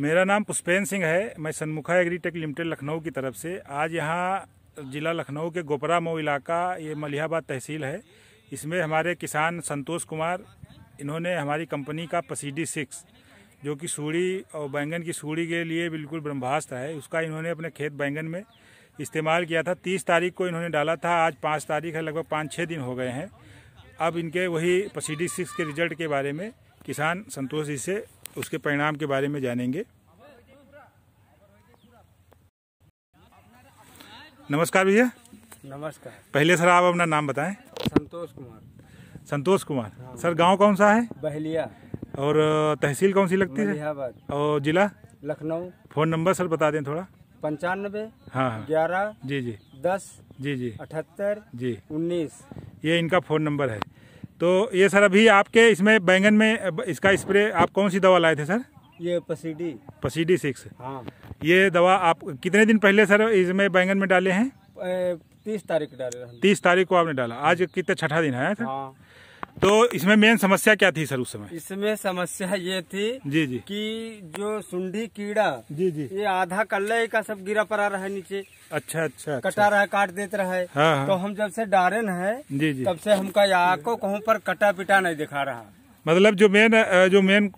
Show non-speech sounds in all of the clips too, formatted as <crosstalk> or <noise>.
मेरा नाम पुष्पेन्द्र सिंह है मैं सनमुखा एग्रीटेक लिमिटेड लखनऊ की तरफ से आज यहाँ ज़िला लखनऊ के गोपरा मऊ इलाका ये मलिहाबाद तहसील है इसमें हमारे किसान संतोष कुमार इन्होंने हमारी कंपनी का पसीडी सिक्स जो कि सूढ़ी और बैंगन की सूढ़ी के लिए बिल्कुल ब्रह्मास्त्र है उसका इन्होंने अपने खेत बैंगन में इस्तेमाल किया था तीस तारीख को इन्होंने डाला था आज पाँच तारीख है लगभग पाँच छः दिन हो गए हैं अब इनके वही पसीडी सिक्स के रिजल्ट के बारे में किसान संतोष जी से उसके परिणाम के बारे में जानेंगे नमस्कार भैया नमस्कार पहले सर आप अपना नाम बताएं संतोष कुमार संतोष कुमार हाँ। सर गांव कौन सा है बहलिया और तहसील कौन सी लगती है और जिला लखनऊ फोन नंबर सर बता दें थोड़ा पंचानबे हाँ, हाँ। ग्यारह जी जी दस जी जी अठहत्तर जी उन्नीस ये इनका फ़ोन नंबर है तो ये सर अभी आपके इसमें बैंगन में इसका स्प्रे आप कौन सी दवा लाए थे सर ये पसीडी पसीडी सिक्स हाँ ये दवा आप कितने दिन पहले सर इसमें बैंगन में डाले हैं तीस तारीख डाले तीस तारीख को आपने डाला आज कितना छठा दिन है सर हाँ। तो इसमें मेन समस्या क्या थी सर उस समय इसमें समस्या ये थी जी जी कि जो सुंडी कीड़ा जी जी ये आधा कल्ले का सब गिरा पड़ा रहा है नीचे अच्छा अच्छा, अच्छा। कटा अच्छा। रहा है काट देता रहा है हाँ, हाँ। तो हम जब से डारे न है जी जी तब से हमका यहाँ को कहूँ पर कटा पिटा नहीं दिखा रहा मतलब जो मेन जो मेन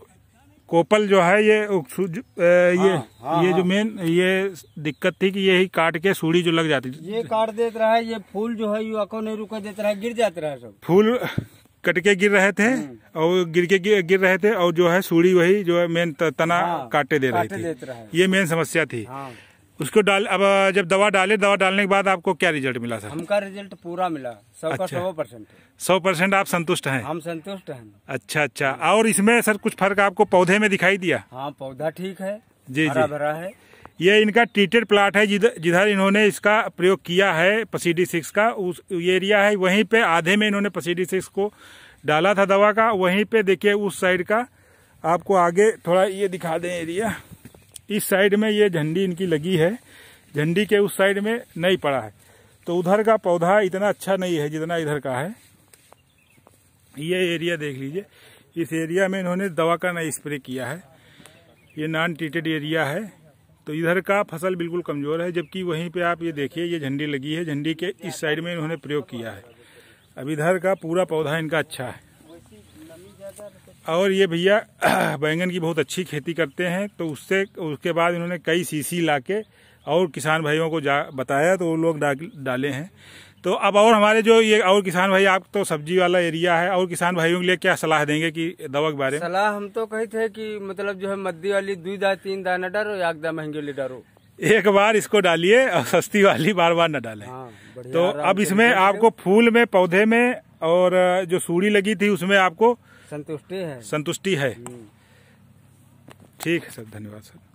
कोपल जो है ये ये हाँ, हाँ, ये जो मेन हाँ। ये दिक्कत थी कि ये ही काट के सूढ़ी जो लग जाती ये काट देता रहा है ये फूल जो है युवा को नहीं रुका देता रहा है गिर जाता रहा है सब फूल कट के गिर रहे थे हम्म। और गिर के गिर, रहे थे और जो है सूढ़ी वही जो है मेन तना हाँ, काटे दे रही थी ये मेन समस्या थी हाँ। उसको डाल अब जब दवा डाले दवा डालने के बाद आपको क्या रिजल्ट मिला सर हमका रिजल्ट पूरा मिला सौ अच्छा, सौ परसेंट सौ परसेंट आप संतुष्ट हैं हम संतुष्ट हैं अच्छा अच्छा और इसमें सर कुछ फर्क आपको पौधे में दिखाई दिया हाँ पौधा ठीक है जी जी भरा है ये इनका ट्रीटेड प्लाट है जिधर जिधर इन्होंने इसका प्रयोग किया है पसीडी सिक्स का उस एरिया है वहीं पे आधे में इन्होंने पसीडी सिक्स को डाला था दवा का वहीं पे देखिए उस साइड का आपको आगे थोड़ा ये दिखा दें एरिया इस साइड में ये झंडी इनकी लगी है झंडी के उस साइड में नहीं पड़ा है तो उधर का पौधा इतना अच्छा नहीं है जितना इधर का है ये एरिया देख लीजिए इस एरिया में इन्होंने दवा का नहीं स्प्रे किया है ये नॉन ट्रीटेड एरिया है तो इधर का फसल बिल्कुल कमज़ोर है जबकि वहीं पे आप ये देखिए ये झंडी लगी है झंडी के इस साइड में इन्होंने प्रयोग किया है अब इधर का पूरा पौधा इनका अच्छा है और ये भैया <clears throat> बैंगन की बहुत अच्छी खेती करते हैं तो उससे उसके बाद इन्होंने कई सीसी लाके और किसान भाइयों को जा बताया तो वो लोग डाले हैं तो अब और हमारे जो ये और किसान भाई आप तो सब्जी वाला एरिया है और किसान भाइयों के लिए क्या सलाह देंगे कि दवा के बारे में सलाह हम तो कही थे कि मतलब जो है मद्दी वाली दुई दा तीन दा न डरो एक दा महंगे वाली डरो एक बार इसको डालिए और सस्ती वाली बार बार न डालें हाँ, तो अब इसमें आपको फूल में पौधे में और जो सूढ़ी लगी थी उसमें आपको संतुष्टि है संतुष्टि है हम्म। ठीक है सर धन्यवाद सर